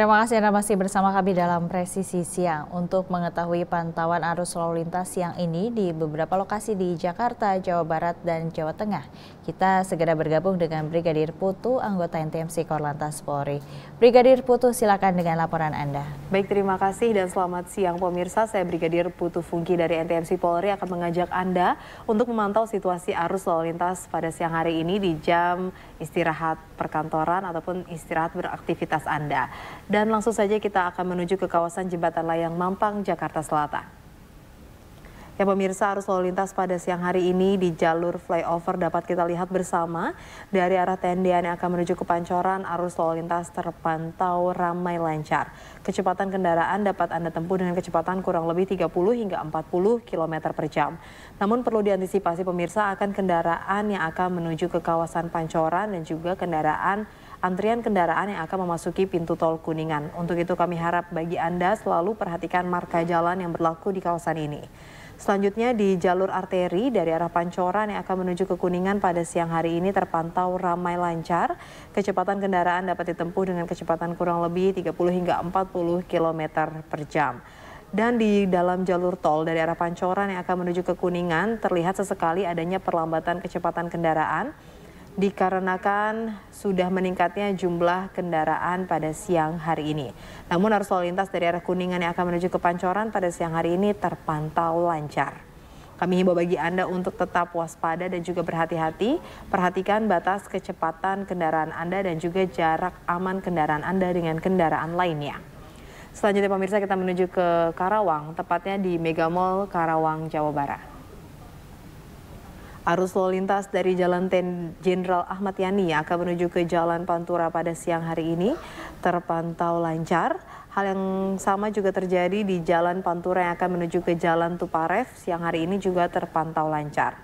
Terima kasih Anda masih bersama kami dalam Presisi Siang untuk mengetahui pantauan arus lalu lintas siang ini di beberapa lokasi di Jakarta, Jawa Barat, dan Jawa Tengah. Kita segera bergabung dengan Brigadir Putu, anggota NTMC Korlantas Polri. Brigadir Putu, silakan dengan laporan Anda. Baik, terima kasih dan selamat siang pemirsa. Saya Brigadir Putu Fungki dari NTMC Polri akan mengajak Anda untuk memantau situasi arus lalu lintas pada siang hari ini di jam istirahat perkantoran ataupun istirahat beraktivitas Anda. Dan langsung saja kita akan menuju ke kawasan Jembatan Layang Mampang, Jakarta Selatan. Ya pemirsa arus lalu lintas pada siang hari ini di jalur flyover dapat kita lihat bersama dari arah Tendian yang akan menuju ke Pancoran arus lalu lintas terpantau ramai lancar. Kecepatan kendaraan dapat Anda tempuh dengan kecepatan kurang lebih 30 hingga 40 km per jam. Namun perlu diantisipasi pemirsa akan kendaraan yang akan menuju ke kawasan Pancoran dan juga kendaraan antrian kendaraan yang akan memasuki pintu tol Kuningan. Untuk itu kami harap bagi Anda selalu perhatikan marka jalan yang berlaku di kawasan ini. Selanjutnya di jalur arteri dari arah Pancoran yang akan menuju ke Kuningan pada siang hari ini terpantau ramai lancar. Kecepatan kendaraan dapat ditempuh dengan kecepatan kurang lebih 30 hingga 40 km per jam. Dan di dalam jalur tol dari arah Pancoran yang akan menuju ke Kuningan terlihat sesekali adanya perlambatan kecepatan kendaraan dikarenakan sudah meningkatnya jumlah kendaraan pada siang hari ini. Namun arus lalu lintas dari arah Kuningan yang akan menuju ke Pancoran pada siang hari ini terpantau lancar. Kami himbau bagi Anda untuk tetap waspada dan juga berhati-hati. Perhatikan batas kecepatan kendaraan Anda dan juga jarak aman kendaraan Anda dengan kendaraan lainnya. Selanjutnya pemirsa kita menuju ke Karawang, tepatnya di Mega Mall Karawang, Jawa Barat. Arus lalu lintas dari Jalan Ten Jenderal Ahmad Yani akan menuju ke Jalan Pantura pada siang hari ini terpantau lancar. Hal yang sama juga terjadi di Jalan Pantura yang akan menuju ke Jalan Tuparef siang hari ini juga terpantau lancar.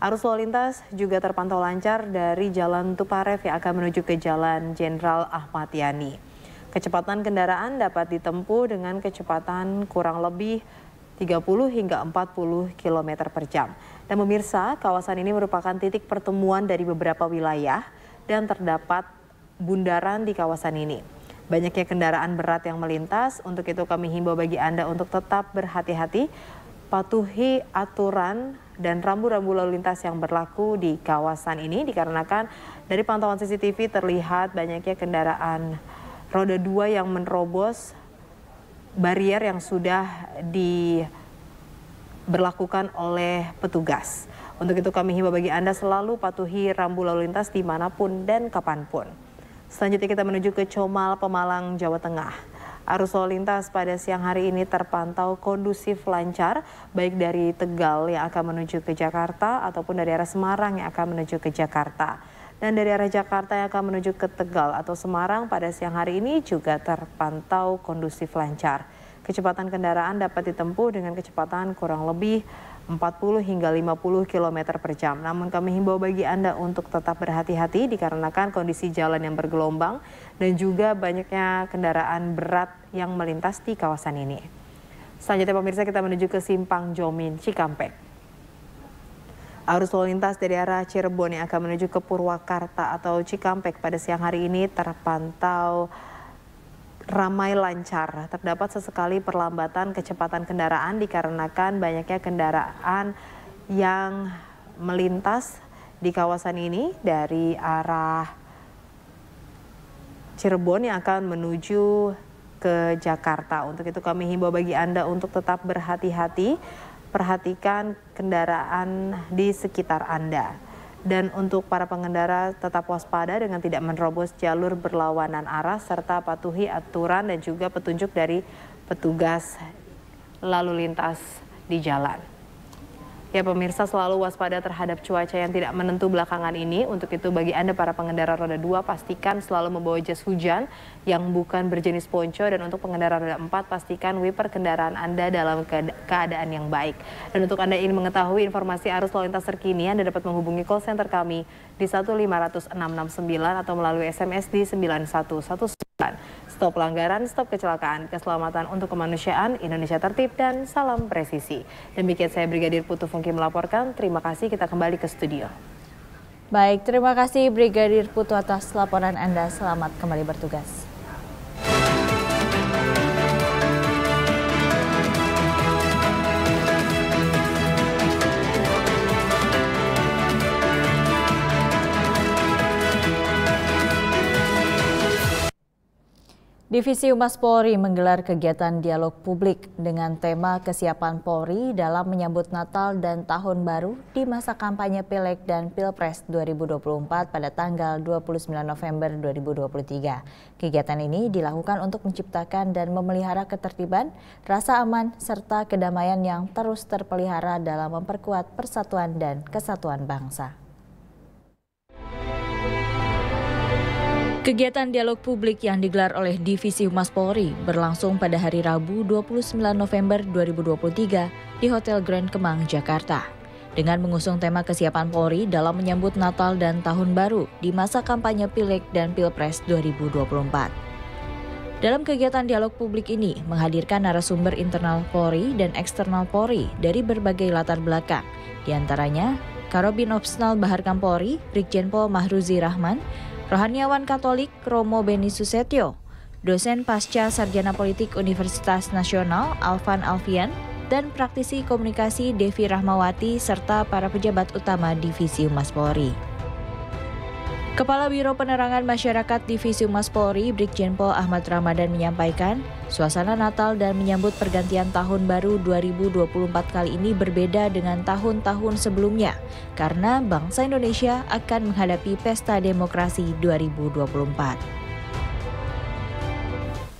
Arus lalu lintas juga terpantau lancar dari Jalan Tuparef yang akan menuju ke Jalan Jenderal Ahmad Yani. Kecepatan kendaraan dapat ditempuh dengan kecepatan kurang lebih 30 hingga 40 km per jam. Dan pemirsa, kawasan ini merupakan titik pertemuan dari beberapa wilayah dan terdapat bundaran di kawasan ini. Banyaknya kendaraan berat yang melintas, untuk itu kami himbau bagi Anda untuk tetap berhati-hati, patuhi aturan dan rambu-rambu lalu lintas yang berlaku di kawasan ini dikarenakan dari pantauan CCTV terlihat banyaknya kendaraan roda dua yang menerobos barier yang sudah diberlakukan oleh petugas. Untuk itu kami himbau bagi Anda selalu patuhi rambu lalu lintas dimanapun dan kapanpun. Selanjutnya kita menuju ke Comal, Pemalang, Jawa Tengah. Arus lalu lintas pada siang hari ini terpantau kondusif lancar, baik dari Tegal yang akan menuju ke Jakarta ataupun dari arah Semarang yang akan menuju ke Jakarta dan dari arah Jakarta yang akan menuju ke Tegal atau Semarang pada siang hari ini juga terpantau kondusif lancar. Kecepatan kendaraan dapat ditempuh dengan kecepatan kurang lebih 40 hingga 50 km per jam. Namun kami himbau bagi Anda untuk tetap berhati-hati dikarenakan kondisi jalan yang bergelombang dan juga banyaknya kendaraan berat yang melintas di kawasan ini. Selanjutnya pemirsa kita menuju ke Simpang Jomin, Cikampek. Arus lalu lintas dari arah Cirebon yang akan menuju ke Purwakarta atau Cikampek pada siang hari ini terpantau ramai lancar. Terdapat sesekali perlambatan kecepatan kendaraan dikarenakan banyaknya kendaraan yang melintas di kawasan ini dari arah Cirebon yang akan menuju ke Jakarta. Untuk itu kami himbau bagi Anda untuk tetap berhati-hati perhatikan kendaraan di sekitar Anda. Dan untuk para pengendara tetap waspada dengan tidak menerobos jalur berlawanan arah serta patuhi aturan dan juga petunjuk dari petugas lalu lintas di jalan. Ya pemirsa selalu waspada terhadap cuaca yang tidak menentu belakangan ini. Untuk itu bagi Anda para pengendara roda 2 pastikan selalu membawa jas hujan yang bukan berjenis ponco dan untuk pengendara roda 4 pastikan wiper kendaraan Anda dalam keadaan yang baik. Dan untuk Anda ingin mengetahui informasi arus lalu lintas terkini Anda dapat menghubungi call center kami di 15669 atau melalui SMS di 9119. Stop pelanggaran, stop kecelakaan, keselamatan untuk kemanusiaan, Indonesia tertib, dan salam presisi. Demikian saya Brigadir Putu Fungki melaporkan. Terima kasih, kita kembali ke studio. Baik, terima kasih Brigadir Putu atas laporan Anda. Selamat kembali bertugas. Divisi Humas Polri menggelar kegiatan dialog publik dengan tema kesiapan Polri dalam menyambut Natal dan Tahun Baru di masa kampanye Pileg dan Pilpres 2024 pada tanggal 29 November 2023. Kegiatan ini dilakukan untuk menciptakan dan memelihara ketertiban, rasa aman, serta kedamaian yang terus terpelihara dalam memperkuat persatuan dan kesatuan bangsa. Kegiatan dialog publik yang digelar oleh Divisi Humas Polri berlangsung pada hari Rabu 29 November 2023 di Hotel Grand Kemang, Jakarta. Dengan mengusung tema kesiapan Polri dalam menyambut Natal dan Tahun Baru di masa kampanye Pileg dan Pilpres 2024. Dalam kegiatan dialog publik ini menghadirkan narasumber internal Polri dan eksternal Polri dari berbagai latar belakang, diantaranya Karobin Opsnal Bahar Polri, Brigjen Pol Mahruzi Rahman, Rohaniawan Katolik Romo Beni Susetyo, dosen pasca sarjana politik Universitas Nasional Alvan Alfian, dan praktisi komunikasi Devi Rahmawati serta para pejabat utama Divisi Humas Polri. Kepala Biro Penerangan Masyarakat Divisi Humas Polri, Brigjen Pol Ahmad Ramadan menyampaikan, suasana Natal dan menyambut pergantian tahun baru 2024 kali ini berbeda dengan tahun-tahun sebelumnya karena bangsa Indonesia akan menghadapi pesta demokrasi 2024.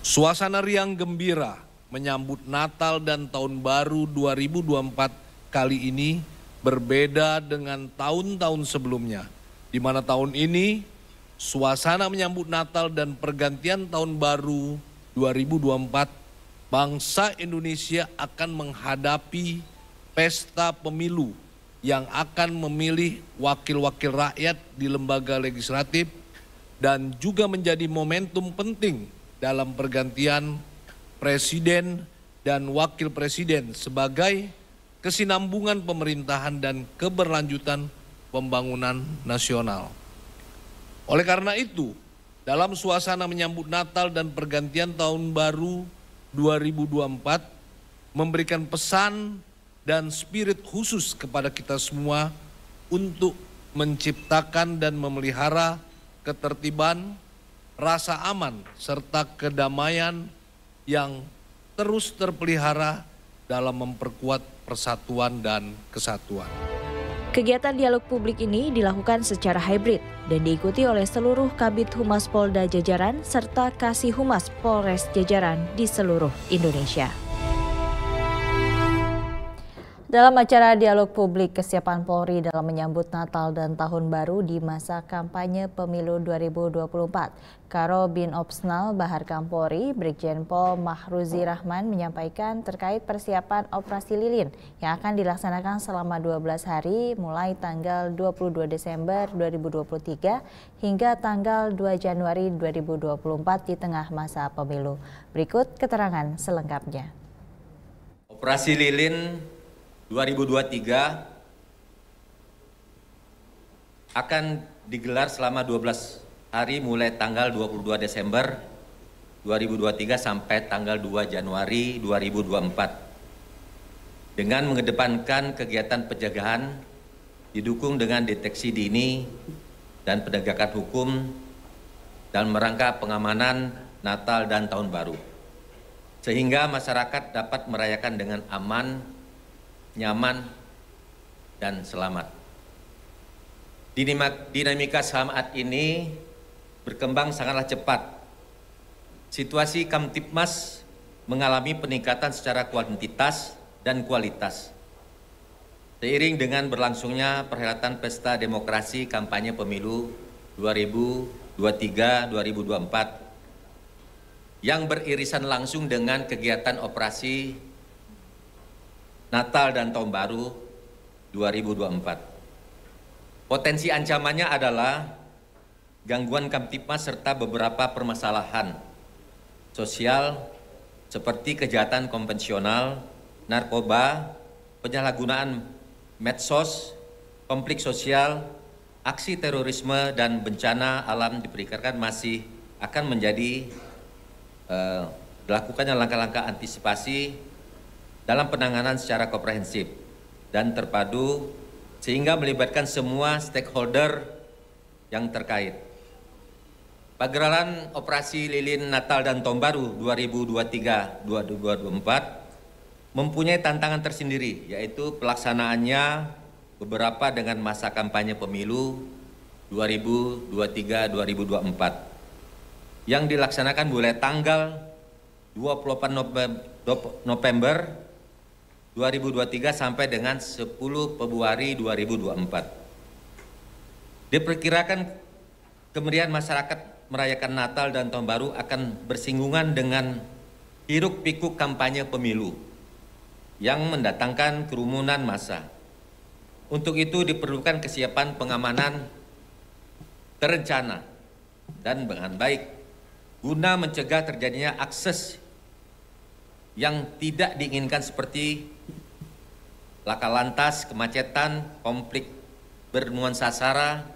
Suasana riang gembira menyambut Natal dan Tahun Baru 2024 kali ini berbeda dengan tahun-tahun sebelumnya di mana tahun ini suasana menyambut Natal dan pergantian tahun baru 2024, bangsa Indonesia akan menghadapi pesta pemilu yang akan memilih wakil-wakil rakyat di lembaga legislatif dan juga menjadi momentum penting dalam pergantian presiden dan wakil presiden sebagai kesinambungan pemerintahan dan keberlanjutan pembangunan nasional. Oleh karena itu, dalam suasana menyambut Natal dan pergantian tahun baru 2024 memberikan pesan dan spirit khusus kepada kita semua untuk menciptakan dan memelihara ketertiban, rasa aman serta kedamaian yang terus terpelihara dalam memperkuat persatuan dan kesatuan. Kegiatan dialog publik ini dilakukan secara hybrid dan diikuti oleh seluruh Kabit Humas Polda Jajaran serta Kasih Humas Polres Jajaran di seluruh Indonesia. Dalam acara dialog publik kesiapan Polri dalam menyambut Natal dan Tahun Baru di masa kampanye pemilu 2024, Karo bin Opsnal Bahar Kampori, Brigjen Pol Mahruzi Rahman menyampaikan terkait persiapan operasi lilin yang akan dilaksanakan selama 12 hari mulai tanggal 22 Desember 2023 hingga tanggal 2 Januari 2024 di tengah masa pemilu. Berikut keterangan selengkapnya. Operasi lilin 2023 akan digelar selama 12 hari mulai tanggal 22 Desember 2023 sampai tanggal 2 Januari 2024 dengan mengedepankan kegiatan penjagaan didukung dengan deteksi dini dan penegakan hukum dan merangka pengamanan Natal dan Tahun Baru sehingga masyarakat dapat merayakan dengan aman nyaman, dan selamat. Dinamika saat ini berkembang sangatlah cepat. Situasi Kamtipmas mengalami peningkatan secara kuantitas dan kualitas. Seiring dengan berlangsungnya perhelatan pesta demokrasi kampanye pemilu 2023-2024 yang beririsan langsung dengan kegiatan operasi Natal dan Tahun Baru 2024. Potensi ancamannya adalah gangguan kamtipmas serta beberapa permasalahan sosial seperti kejahatan konvensional, narkoba, penyalahgunaan medsos, konflik sosial, aksi terorisme dan bencana alam diperkirakan masih akan menjadi eh, dilakukannya langkah-langkah antisipasi dalam penanganan secara komprehensif dan terpadu sehingga melibatkan semua stakeholder yang terkait. Pagelaran operasi lilin Natal dan Tahun Baru 2023-2024 mempunyai tantangan tersendiri yaitu pelaksanaannya beberapa dengan masa kampanye pemilu 2023-2024 yang dilaksanakan mulai tanggal 28 November 2023 sampai dengan 10 Februari 2024. Diperkirakan kemeriahan masyarakat merayakan Natal dan Tahun Baru akan bersinggungan dengan hiruk pikuk kampanye pemilu yang mendatangkan kerumunan massa. Untuk itu diperlukan kesiapan pengamanan terencana dan dengan baik guna mencegah terjadinya akses yang tidak diinginkan seperti laka lantas, kemacetan, konflik bernuansa sara,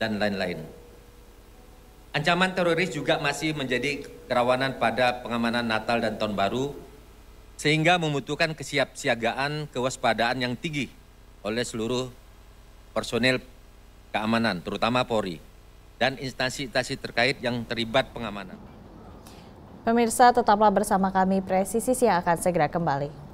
dan lain-lain. Ancaman teroris juga masih menjadi kerawanan pada pengamanan Natal dan Tahun Baru, sehingga membutuhkan kesiapsiagaan kewaspadaan yang tinggi oleh seluruh personel keamanan, terutama Polri, dan instansi-instansi terkait yang terlibat pengamanan. Pemirsa tetaplah bersama kami Presisi yang akan segera kembali.